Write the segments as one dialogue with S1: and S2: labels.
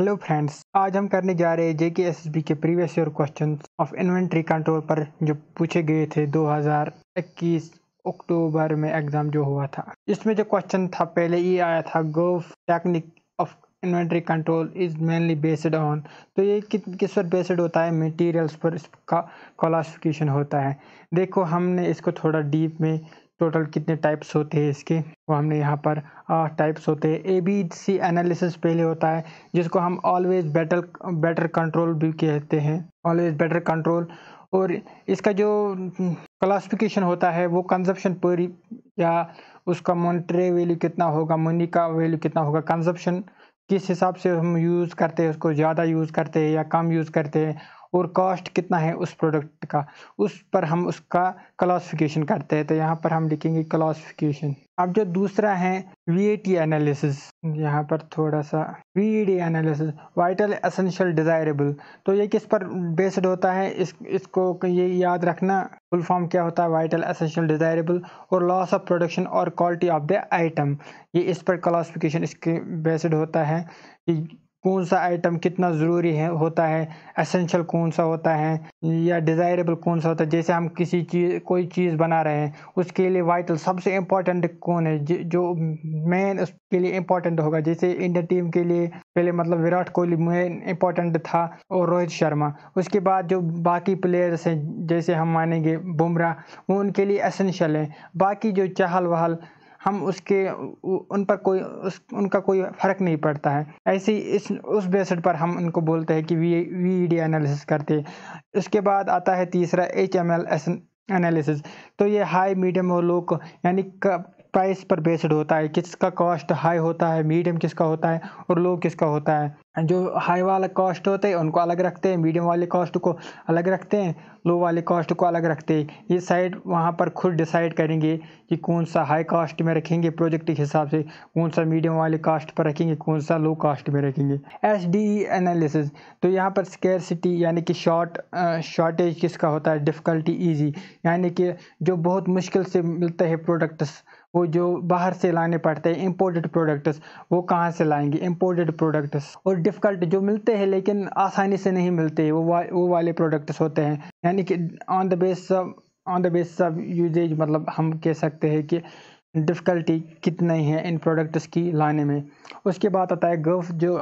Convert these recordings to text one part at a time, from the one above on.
S1: hello friends आज हम करने जा रहे हैं जेके एस के previous year question of inventory control पर जो पूछे गए थे 2021 अक्टूबर में एग्जाम जो हुआ था इसमें जो क्वेश्चन था पहले ये आया था गोव technique of inventory control is mainly based on तो ये कि, किस पर बेस्ड होता है मटेरियल्स पर इसका क्लासिफिकेशन होता है देखो हमने इसको थोड़ा डीप में टोटल कितने टाइप्स होते हैं इसके वो हमने यहाँ पर आठ टाइप्स होते हैं ए बी सी एनालिसिस पहले होता है जिसको हम ऑलवेज बेटर बेटर कंट्रोल भी कहते हैं ऑलवेज बेटर कंट्रोल और इसका जो क्लासिफिकेशन हम्म, होता है वो कंजप्शन पर या उसका मोनिट्रे वैल्यू कितना होगा मनी का वैल्यू कितना होगा कंजप्शन किस हिसाब से हम यूज़ करते हैं उसको ज़्यादा यूज़ करते हैं या कम यूज़ करते हैं और कॉस्ट कितना है उस प्रोडक्ट का उस पर हम उसका क्लासिफिकेशन करते हैं तो यहाँ पर हम लिखेंगे क्लासिफिकेशन अब जो दूसरा है वी एनालिसिस यहाँ पर थोड़ा सा V analysis vital essential desirable तो ये किस पर बेस्ड होता है इस इसको ये याद रखना फुल फॉर्म क्या होता है वाइटल असेंशियल डिज़ायरेबल और लॉस ऑफ प्रोडक्शन और क्वालिटी ऑफ द आइटम ये इस पर क्लासिफिकेशन इसके बेस्ड होता है कि कौन सा आइटम कितना ज़रूरी है होता है एसेंशियल कौन सा होता है या डिज़ायरेबल कौन सा होता है जैसे हम किसी चीज़ कोई चीज़ बना रहे हैं उसके लिए वाइटल सबसे इम्पॉर्टेंट कौन है जो मेन उसके लिए इम्पॉर्टेंट होगा जैसे इंडियन टीम के लिए पहले मतलब विराट कोहली मेन इम्पॉर्टेंट था और रोहित शर्मा उसके बाद जो बाकी प्लेयर्स हैं जैसे हम मानेंगे बुमराह वो उनके लिए एसेंशियल है बाकी जो चहल वहल हम उसके उन पर कोई उस उनका कोई फ़र्क नहीं पड़ता है ऐसे इस उस बेसड पर हम उनको बोलते हैं कि वी वी डी एनालिसिस करते उसके बाद आता है तीसरा H M L S analysis तो ये हाई मीडियम और लो को यानी प्राइस पर बेस्ड होता है किसका कॉस्ट हाई होता है मीडियम किसका होता है और लो किसका होता है जो हाई वाला कॉस्ट होते हैं उनको अलग रखते हैं मीडियम वाले कॉस्ट को अलग रखते हैं लो वाले कॉस्ट को अलग रखते हैं ये साइड वहाँ पर खुद डिसाइड करेंगे कि कौन सा हाई कॉस्ट में रखेंगे प्रोजेक्ट के हिसाब से कौन सा मीडियम वाले कॉस्ट पर रखेंगे कौन सा लो कॉस्ट में रखेंगे एस डी एनालिसिस तो यहाँ पर स्केयर यानी कि शॉर्ट शॉर्टेज किसका होता है डिफ़िकल्टी ईजी यानी कि जो बहुत मुश्किल से मिलते हैं प्रोडक्ट्स वो जो बाहर से लाने पड़ते हैं इम्पोर्टेड प्रोडक्ट्स वो कहाँ से लाएंगे इम्पोर्टेड प्रोडक्ट्स और डिफ़िकल्ट जो मिलते हैं लेकिन आसानी से नहीं मिलते वो वा, वो वाले प्रोडक्ट्स होते हैं यानी कि on the base on the base of usages मतलब हम कह सकते हैं कि डिफ़िकल्टी कितनी है इन प्रोडक्ट्स की लाने में उसके बाद आता है गव जो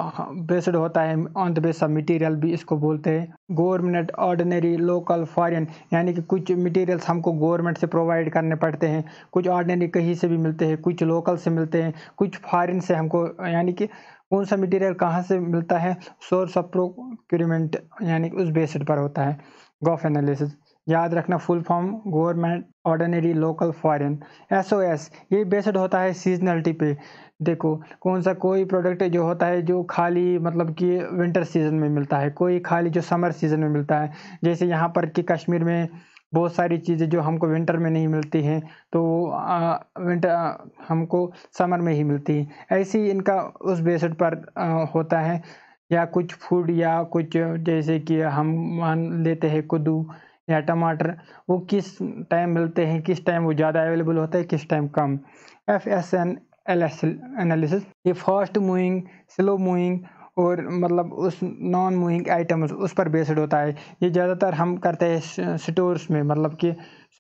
S1: बेस्ड होता है on the base of material भी इसको बोलते हैं गवर्नमेंट ऑर्डिनरी लोकल फॉरेन यानी कि कुछ मटेरियल्स हमको गवर्नमेंट से प्रोवाइड करने पड़ते हैं कुछ ऑर्डिनरी कहीं से भी मिलते हैं कुछ लोकल से मिलते हैं कुछ फॉरन से हमको यानी कि कौन सा मटेरियल कहाँ से मिलता है सोर्स ऑफ प्रोक्यूरमेंट यानी उस बेसड पर होता है गोफ़ एनालिसिस याद रखना full form government ordinary local foreign S O S ये बेस्ड होता है सीजनलिटी पे देखो कौन सा कोई प्रोडक्ट जो होता है जो खाली मतलब कि विंटर सीजन में मिलता है कोई खाली जो समर सीजन में मिलता है जैसे यहाँ पर कि कश्मीर में बहुत सारी चीज़ें जो हमको विंटर में नहीं मिलती हैं तो आ, विंटर आ, हमको समर में ही मिलती है ऐसे ही इनका उस बेसड पर आ, होता है या कुछ फूड या कुछ जैसे कि हम मान लेते हैं कुदू या टमाटर वो किस टाइम मिलते हैं किस टाइम वो ज़्यादा अवेलेबल होता है किस टाइम कम F S N L S analysis ये फास्ट मूविंग स्लो मूविंग और मतलब उस नॉन मूविंग आइटम्स उस पर बेस्ड होता है ये ज़्यादातर हम करते हैं स्टोर्स में मतलब कि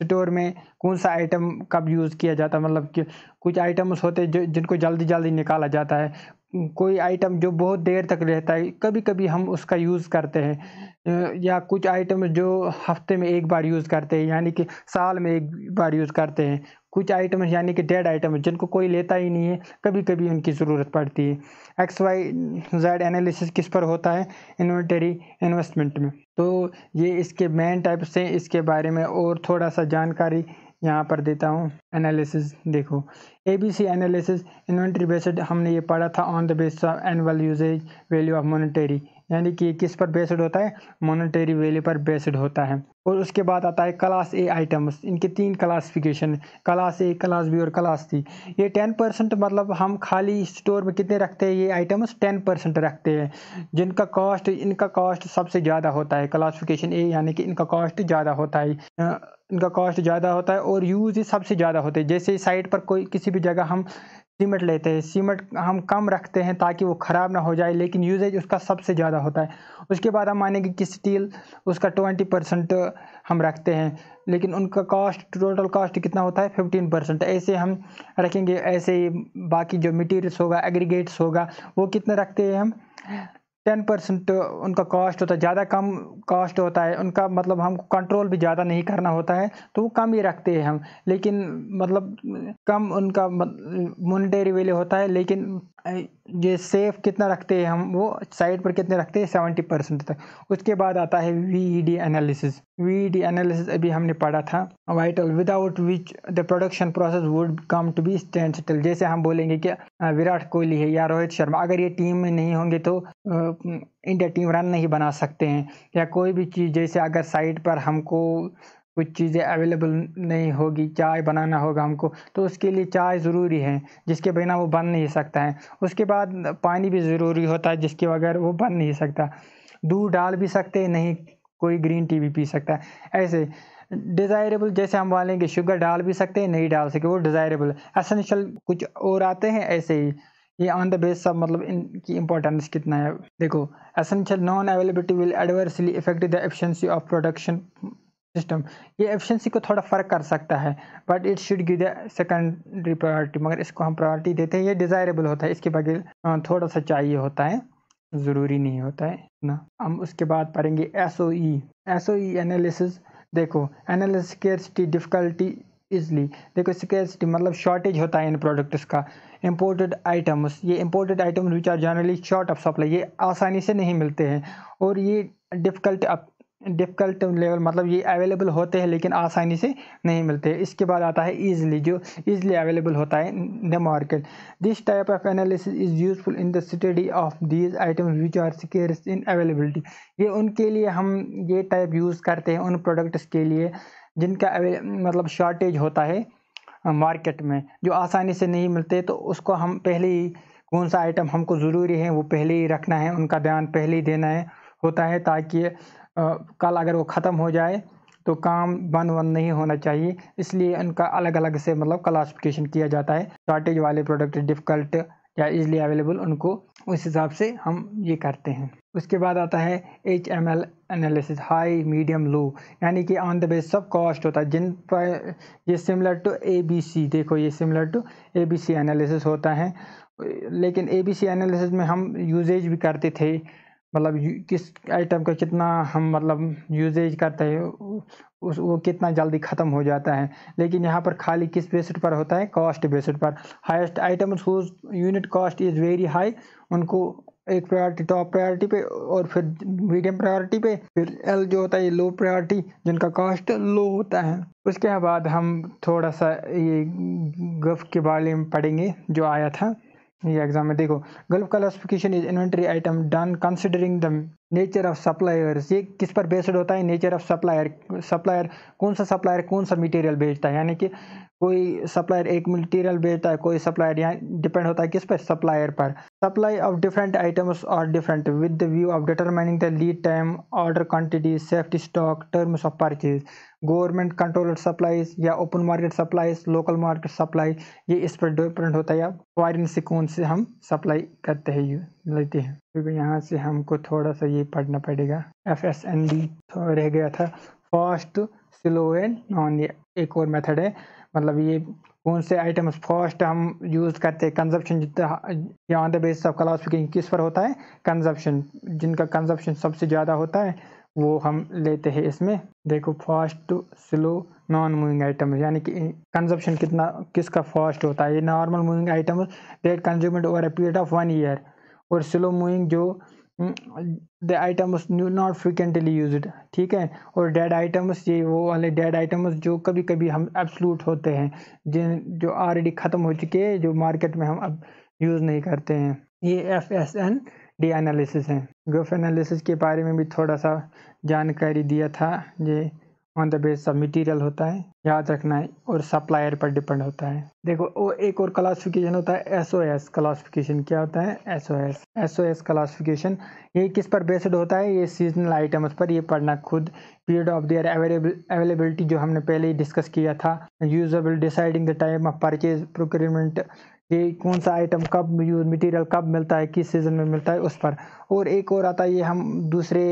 S1: स्टोर में कौन सा आइटम कब यूज़ किया जाता है मतलब कि कुछ आइटम्स होते हैं जो जिनको जल्दी जल्दी निकाला जाता है कोई आइटम जो बहुत देर तक रहता है कभी कभी हम उसका यूज़ करते हैं या कुछ आइटम जो हफ्ते में एक बार यूज़ करते हैं यानी कि साल में एक बार यूज़ करते हैं कुछ आइटम यानी कि डेड आइटम जिनको कोई लेता ही नहीं है कभी कभी उनकी ज़रूरत पड़ती है एक्स वाई जेड एनालिसिस किस पर होता है इन्वेंटरी इन्वेस्टमेंट में तो ये इसके मेन टाइप्स हैं इसके बारे में और थोड़ा सा जानकारी यहाँ पर देता हूँ एनालिसिस देखो A B C analysis inventory based हमने ये पढ़ा था on the base of annual usages value of monetary यानी कि किस पर बेस्ड होता है मॉनेटरी वैल्यू पर बेस्ड होता है और उसके बाद आता है क्लास ए आइटम्स इनके तीन classification class A class B और क्लास सी ये टेन परसेंट मतलब हम खाली स्टोर में कितने रखते हैं ये आइटम्स टेन परसेंट रखते हैं जिनका कॉस्ट इनका कॉस्ट सबसे ज़्यादा होता है क्लासिफिकेशन ए यानी कि इनका कॉस्ट ज़्यादा होता है इनका कॉस्ट ज़्यादा होता है और यूज़ सबसे ज़्यादा होते हैं जैसे साइट पर कोई किसी भी जगह हम सीमेंट लेते हैं सीमेंट हम कम रखते हैं ताकि वो ख़राब ना हो जाए लेकिन यूजेज उसका सबसे ज़्यादा होता है उसके बाद हम मानेंगे कि स्टील उसका ट्वेंटी परसेंट हम रखते हैं लेकिन उनका कॉस्ट टोटल कॉस्ट कितना होता है फिफ्टीन परसेंट ऐसे हम रखेंगे ऐसे ही बाकी जो मटेरियल्स होगा एग्रीगेट्स होगा वो कितने रखते हैं हम टेन परसेंट उनका कॉस्ट होता है ज़्यादा कम कॉस्ट होता है उनका मतलब हमको कंट्रोल भी ज़्यादा नहीं करना होता है तो वो कम ही रखते हैं हम लेकिन मतलब कम उनका मोनिटरी वैल्यू होता है लेकिन ये सेफ कितना रखते हैं हम वो साइड पर कितने रखते हैं सेवेंटी परसेंट तक उसके बाद आता है V D analysis V D analysis अभी हमने पढ़ा था vital without which the production process would come to be stand still जैसे हम बोलेंगे कि विराट कोहली है या रोहित शर्मा अगर ये टीम में नहीं होंगे तो इंडिया टीम रन नहीं बना सकते हैं या कोई भी चीज़ जैसे अगर साइड पर हमको कुछ चीज़ें अवेलेबल नहीं होगी चाय बनाना होगा हमको तो उसके लिए चाय ज़रूरी है जिसके बिना वो बन नहीं सकता है उसके बाद पानी भी ज़रूरी होता है जिसके बगैर वो बन नहीं सकता दूध डाल भी सकते नहीं कोई ग्रीन टी भी पी सकता है ऐसे डिज़ायरेबल जैसे हम बोलेंगे शुगर डाल भी सकते हैं नहीं डाल सके वो डिज़ायरेबल एसेंशियल कुछ और आते हैं ऐसे ही ये ऑन द बेस सब मतलब इनकी इंपॉर्टेंस कितना है देखो essential non availability will adversely effect the efficiency of production system ये एफिशिएंसी को थोड़ा फ़र्क कर सकता है but it should give the secondary priority मगर इसको हम प्रायोरिटी देते हैं ये डिज़ायरेबल होता है इसके बगैर थोड़ा सा चाहिए होता है ज़रूरी नहीं होता है ना हम उसके बाद पढ़ेंगे S O E S O E analysis देखो एनालिस स्केर्सिटी डिफ़िकल्टी इजली देखो स्केर्सिटी मतलब शॉर्टेज होता है इन प्रोडक्ट्स का इम्पोर्टेड आइटम्स ये imported item which are generally short of supply ये आसानी से नहीं मिलते हैं और ये डिफ़िकल्ट डिफ़िकल्ट लेवल मतलब ये अवेलेबल होते हैं लेकिन आसानी से नहीं मिलते इसके बाद आता है ईजिली जो ईजिली अवेलेबल होता है the market this type of analysis is useful in the study of these items which are secure in availability ये उनके लिए हम ये टाइप यूज़ करते हैं उन प्रोडक्ट्स के लिए जिनका मतलब शॉर्टेज होता है मार्केट में जो आसानी से नहीं मिलते तो उसको हम पहले ही कौन सा आइटम हमको ज़रूरी है वो पहले ही रखना है उनका ध्यान पहले ही देना है होता है ताकि कल अगर वो ख़त्म हो जाए तो काम बंद वन नहीं होना चाहिए इसलिए उनका अलग अलग से मतलब क्लासिफिकेशन किया जाता है शॉर्टेज वाले प्रोडक्ट डिफ़िकल्ट या इजली अवेलेबल उनको उस हिसाब से हम ये करते हैं उसके बाद आता है H M L analysis high medium low यानी कि ऑन द बेस सब कॉस्ट होता है जिन पर ये similar to A B C देखो ये similar to A B C analysis होता है लेकिन ए बी सी एनालिसिस में हम यूजेज भी करते थे मतलब किस आइटम का कितना हम मतलब यूजेज करते हैं उस वो कितना जल्दी ख़त्म हो जाता है लेकिन यहाँ पर खाली किस बेसिस पर होता है कॉस्ट बेसिस पर highest items unit cost is very high उनको एक प्रायोरिटी टॉप प्रायोरिटी पे और फिर मीडियम प्रायोरिटी पे फिर एल जो होता है ये लो प्रायोरिटी जिनका कॉस्ट लो होता है उसके बाद हम थोड़ा सा ये गफ के बारे में पढ़ेंगे जो आया था ये एग्जाम में देखो golf classification is inventory item done considering the nature of suppliers ये किस पर बेस्ड होता है नेचर ऑफ सप्लायर सप्लायर कौन सा सप्लायर कौन सा मटेरियल बेचता है यानी कि कोई सप्लायर एक मटेरियल बेचता है कोई सप्लायर यहाँ डिपेंड होता है किस पर सप्लायर पर सप्लाई ऑफ डिफरेंट आइटम्स और different with the view of determining the lead time order quantity safety stock terms of purchase government control supplies या open market supplies local market supply ये इस पर डिपेंड होता है या फॉरन से कौन से हम सप्लाई करते हैं लेते हैं क्योंकि यहाँ से हमको थोड़ा सा ये पढ़ना पड़ेगा एफ एस एन डी रह गया था फास्ट स्लो एंड नॉन एक और मेथड है मतलब ये कौन से आइटम्स फास्ट हम यूज़ करते हैं कंजप्शन या on the basis of class speaking किस पर होता है कंजप्शन जिनका कंजप्शन सबसे ज़्यादा होता है वो हम लेते हैं इसमें देखो fast slow non moving item यानी कि कंजप्शन कितना किसका फास्ट होता है ये normal moving item that consumed over a period of one year और स्लो मूविंग जो the items not frequently use ठीक है और डेड आइटम्स ये वो वाले डेड आइटम्स जो कभी कभी हम एब्सलूट होते हैं जिन जो ऑलरेडी ख़त्म हो चुके हैं जो मार्केट में हम अब यूज़ नहीं करते हैं ये F S N D analysis है ग्रोफ एनालिसिस के बारे में भी थोड़ा सा जानकारी दिया था ये on the base of material होता है याद रखना है और सप्लायर पर डिपेंड होता है देखो वो एक और क्लासिफिकेशन होता है एस ओ एस क्लासिफिकेशन क्या होता है S O S S O S classification ये किस पर बेस्ड होता है ये सीजनल आइटम्स पर ये पढ़ना खुद पीरियड ऑफ देयर अवेलेबिलिटी जो हमने पहले ही डिस्कस किया था user deciding the time of purchase procurement ये कौन सा आइटम कब यूज मटेरियल कब मिलता है किस सीज़न में मिलता है उस पर और एक और आता है ये हम दूसरे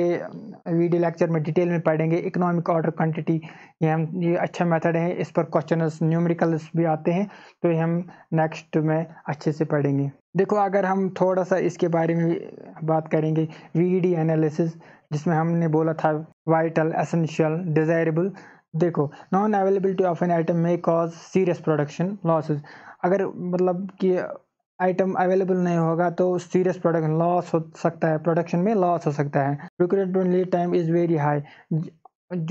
S1: वीडियो लेक्चर में डिटेल में पढ़ेंगे इकोनॉमिक ऑर्डर क्वांटिटी ये हम ये अच्छा मेथड है इस पर क्वेश्चन न्यूमेरिकल्स भी आते हैं तो ये हम नेक्स्ट में अच्छे से पढ़ेंगे देखो अगर हम थोड़ा सा इसके बारे में बात करेंगे वी एनालिसिस e जिसमें हमने बोला था वाइटल एसेंशियल डिज़ायरेबल देखो non availability of an item may cause serious production losses अगर मतलब कि आइटम अवेलेबल नहीं होगा तो सीरियस प्रोडक्ट लॉस हो सकता है प्रोडक्शन में लॉस हो सकता है recruitment lead time is very high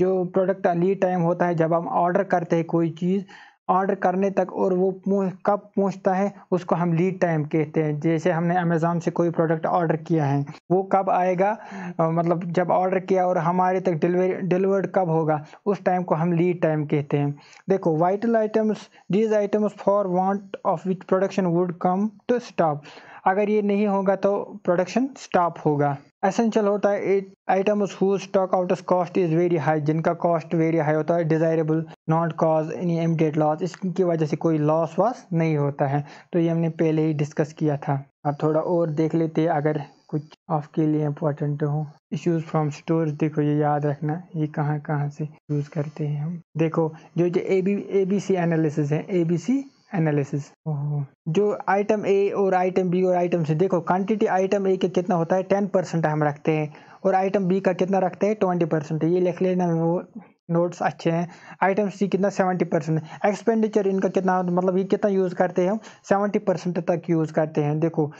S1: जो प्रोडक्ट लीड टाइम होता है जब हम ऑर्डर करते हैं कोई चीज़ ऑर्डर करने तक और वो कब पहुंचता है उसको हम लीड टाइम कहते हैं जैसे हमने अमेज़ोन से कोई प्रोडक्ट ऑर्डर किया है वो कब आएगा मतलब जब ऑर्डर किया और हमारे तक डिलीवरी डिलीवर्ड कब होगा उस टाइम को हम लीड टाइम कहते हैं देखो vital items these items for want of which production would come to stop अगर ये नहीं होगा तो प्रोडक्शन स्टॉप होगा एसेंशियल होता है items whose stock out cost is very high जिनका कॉस्ट वेरी हाई होता है डिज़ायरेबल नॉट कॉज एनी एमडेड लॉस इसकी वजह से कोई लॉस वॉस नहीं होता है तो ये हमने पहले ही डिस्कस किया था अब थोड़ा और देख लेते अगर कुछ आपके लिए इम्पोर्टेंट हो इश्यूज फ्रॉम स्टोर देखो ये याद रखना ये कहाँ कहाँ से यूज़ करते हैं हम देखो जो जो A B A B C analysis है ए बी सी एनालिसिस जो आइटम ए और आइटम बी और आइटम सी देखो क्वांटिटी आइटम ए के कितना होता है टेन परसेंट हम रखते हैं और आइटम बी का कितना रखते हैं ट्वेंटी परसेंट ये लिख लेना वो नोट्स अच्छे हैं आइटम सी कितना सेवेंटी परसेंट एक्सपेंडिचर इनका कितना मतलब ये कितना यूज़ करते हैं हम सेवेंटी परसेंट तक यूज़ करते हैं देखो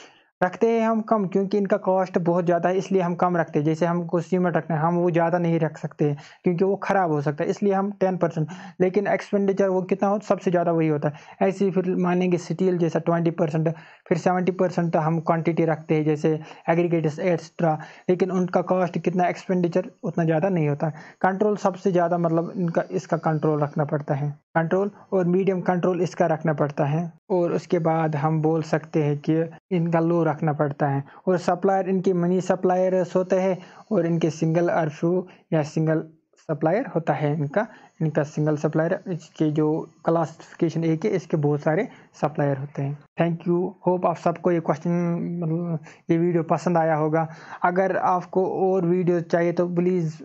S1: रखते हैं हम कम क्योंकि इनका कॉस्ट बहुत ज़्यादा है इसलिए हम कम रखते हैं जैसे हमको सीमेंट रखना है हम वो ज़्यादा नहीं रख सकते क्योंकि वो ख़राब हो सकता है इसलिए हम टेन परसेंट लेकिन एक्सपेंडिचर वो कितना हो सबसे ज़्यादा वही होता है ऐसे ही फिर मानेंगे स्टील जैसा ट्वेंटी परसेंट फिर सेवेंटी परसेंट हम क्वान्टिटी रखते हैं जैसे एग्रीगेट्स एक्स्ट्रा लेकिन उनका कॉस्ट कितना एक्सपेंडिचर उतना ज़्यादा नहीं होता कंट्रोल सबसे ज़्यादा मतलब इनका इसका कंट्रोल रखना पड़ता है कंट्रोल और मीडियम कंट्रोल इसका रखना पड़ता है और उसके बाद हम बोल सकते हैं कि इनका लो रखना पड़ता है और सप्लायर इनके मनी सप्लायर्स होते हैं और इनके सिंगल अर्फू या सिंगल सप्लायर होता है इनका इनका सिंगल सप्लायर इसके जो क्लासिफिकेशन एक है इसके बहुत सारे सप्लायर होते हैं थैंक यू होप आप सबको ये क्वेश्चन मतलब ये वीडियो पसंद आया होगा अगर आपको और वीडियो चाहिए तो प्लीज़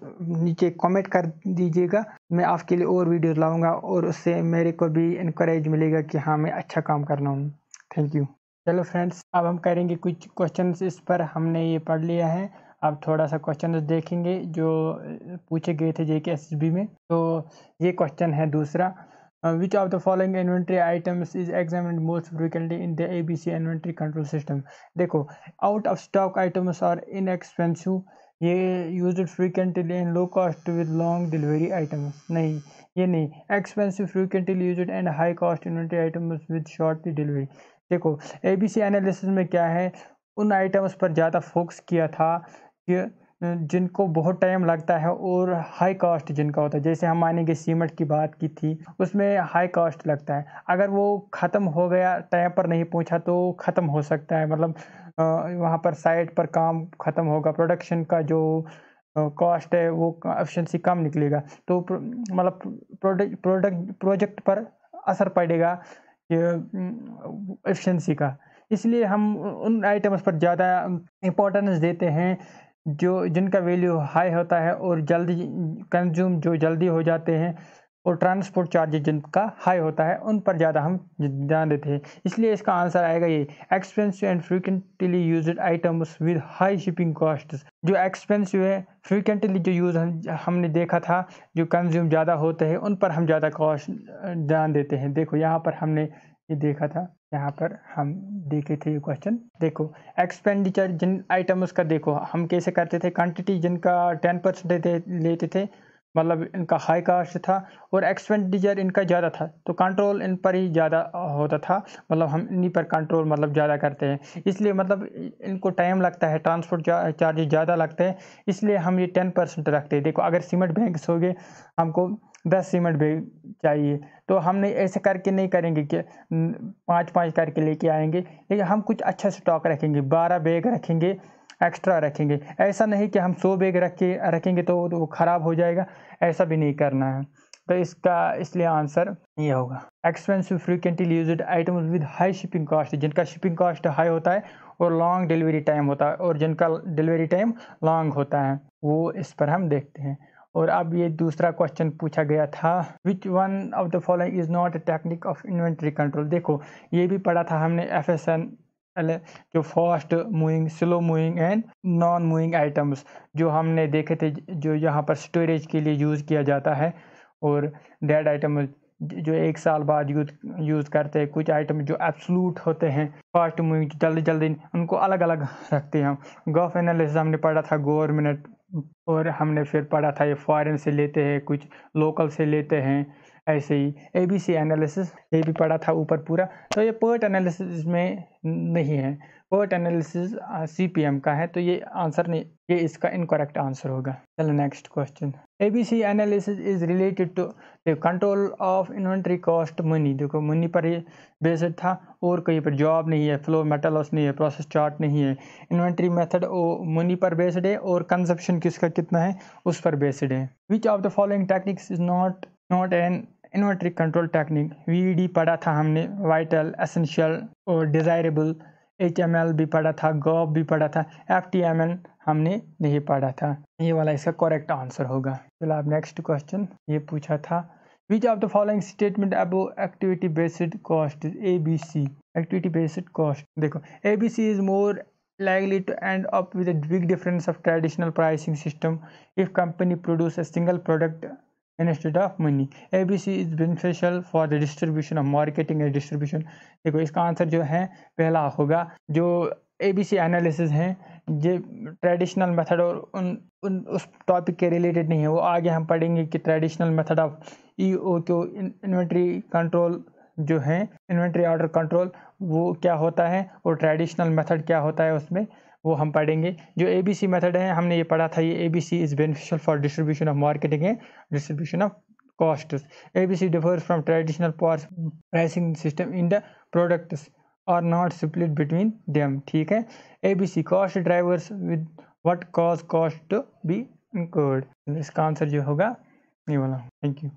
S1: नीचे कमेंट कर दीजिएगा मैं आपके लिए और वीडियो लाऊंगा और उससे मेरे को भी इनक्रेज मिलेगा कि हाँ मैं अच्छा काम कर रहा हूँ थैंक यू चलो फ्रेंड्स अब हम करेंगे कुछ क्वेश्चन इस पर हमने ये पढ़ लिया है अब थोड़ा सा क्वेश्चन देखेंगे जो पूछे गए थे जेके एस बी में तो ये क्वेश्चन है दूसरा which of the following inventory items is exam most frequently in the A B C inventory control system देखो आउट ऑफ स्टॉक आइटम्स और इनएक्सपेंसिव ये use frequently and low cost with long delivery items नहीं ये नहीं expensive frequently use and high cost inventory items with short delivery देखो ABC analysis में क्या है उन आइटम्स पर ज़्यादा फोकस किया था कि जिनको बहुत टाइम लगता है और हाई कॉस्ट जिनका होता है जैसे हम मानेंगे सीमेंट की बात की थी उसमें हाई कॉस्ट लगता है अगर वो ख़त्म हो गया टाइम पर नहीं पहुंचा तो ख़त्म हो सकता है मतलब वहाँ पर साइट पर काम ख़त्म होगा प्रोडक्शन का जो कॉस्ट है वो एफिशिएंसी कम निकलेगा तो मतलब प्रोडक्ट प्रोडक्ट प्रोजेक्ट पर असर पड़ेगा एफिशिएंसी का इसलिए हम उन आइटम्स पर ज़्यादा इम्पोर्टेंस देते हैं जो जिनका वैल्यू हाई होता है और जल्दी कंज्यूम जो जल्दी हो जाते हैं और ट्रांसपोर्ट चार्जेज जिनका हाई होता है उन पर ज़्यादा हम ध्यान देते हैं इसलिए इसका आंसर आएगा ये expensive and frequently use items with high shipping cost जो एक्सपेंसिव है फ्रिक्वेंटली जो यूज़ हम हमने देखा था जो कंज्यूम ज़्यादा होते हैं उन पर हम ज़्यादा कॉस्ट ध्यान देते हैं देखो यहाँ पर हमने ये देखा था यहाँ पर हम देखे थे ये क्वेश्चन देखो एक्सपेंडिचर जिन आइटम्स का देखो हम कैसे करते थे क्वान्टिटी जिनका टेन परसेंट लेते थे मतलब इनका हाई कास्ट था और एक्सपेंडिचर इनका ज़्यादा था तो कंट्रोल इन पर ही ज़्यादा होता था मतलब हम इन्हीं पर कंट्रोल मतलब ज़्यादा करते हैं इसलिए मतलब इनको टाइम लगता है ट्रांसपोर्ट चार्जेस ज़्यादा लगते हैं इसलिए हम ये टेन परसेंट रखते हैं देखो अगर सीमेंट बैंक हो गए हमको दस सीमेंट बैग चाहिए तो हमने ऐसे करके नहीं करेंगे कि पाँच पाँच करके लेके आएंगे लेकिन हम कुछ अच्छा स्टॉक रखेंगे बारह बैग रखेंगे एक्स्ट्रा रखेंगे ऐसा नहीं कि हम सौ बैग रखे रखेंगे तो वो ख़राब हो जाएगा ऐसा भी नहीं करना है तो इसका इसलिए आंसर ये होगा expensive frequently use items with high shipping cost जिनका शिपिंग कॉस्ट हाई होता है और लॉन्ग डिलीवरी टाइम होता है और जिनका डिलीवरी टाइम लॉन्ग होता है वो इस पर हम देखते हैं और अब ये दूसरा क्वेश्चन पूछा गया था which one of the following is not a technique of inventory control देखो ये भी पढ़ा था हमने एफ एस एन जो fast moving slow moving and non moving items जो हमने देखे थे जो यहाँ पर स्टोरेज के लिए यूज़ किया जाता है और डेड आइटम जो एक साल बाद यूज यूज़ करते हैं कुछ आइटम जो एब्सलूट होते हैं फास्ट मूविंग जल्दी जल्दी उनको अलग अलग रखते हैं हम गॉफ एनालिसिस हमने पढ़ा था गवर्नमेंट और हमने फिर पढ़ा था ये फॉरेन से लेते हैं कुछ लोकल से लेते हैं ऐसे ही ए बी सी एनालिसिस ये भी पढ़ा था ऊपर पूरा तो ये पोर्ट एनालिसिस e में नहीं है PERT analysis C P M का है तो ये आंसर नहीं ये इसका इनकरेक्ट आंसर होगा चलो next question A B C analysis is related to the control of inventory cost money देखो मनी पर ये बेस्ड था और कहीं पर जॉब नहीं है फ्लो मेटल नहीं है प्रोसेस चार्ट नहीं है इन्वेंट्री मेथड मनी पर बेस्ड है और कंजप्शन किसका कितना है उस पर बेस्ड है which of the following techniques is not not an inventory control technique V पढ़ा था हमने वाइटल एसेंशियल और डिज़ायरेबल एच भी पढ़ा था गॉप भी पढ़ा था एफ हमने नहीं पढ़ा था ये वाला इसका करेक्ट आंसर होगा चलो आप नेक्स्ट क्वेश्चन ये पूछा था which of the following statement about activity based cost A B C activity based cost देखो A B C is more likely to end up with big difference of traditional pricing system if company produce a single product instead of money A B C is beneficial for the distribution of marketing and distribution देखो इसका आंसर जो है पहला होगा जो A B C analysis हैं ये ट्रेडिशनल मेथड और उन उन उस टॉपिक के रिलेटेड नहीं है वो आगे हम पढ़ेंगे कि traditional method of E O Q inventory control जो है इन्वेंट्री ऑर्डर कंट्रोल वो क्या होता है और ट्रेडिशनल मेथड क्या होता है उसमें वो हम पढ़ेंगे जो ए बी सी मैथड है हमने ये पढ़ा था ये A B C is beneficial for distribution of marketing and distribution of cost A B C differs from traditional पॉर्स pricing system in the products are not split between them ठीक है A B C cost drivers with what cause cost to be incurred इसका आंसर जो होगा ये बोला thank you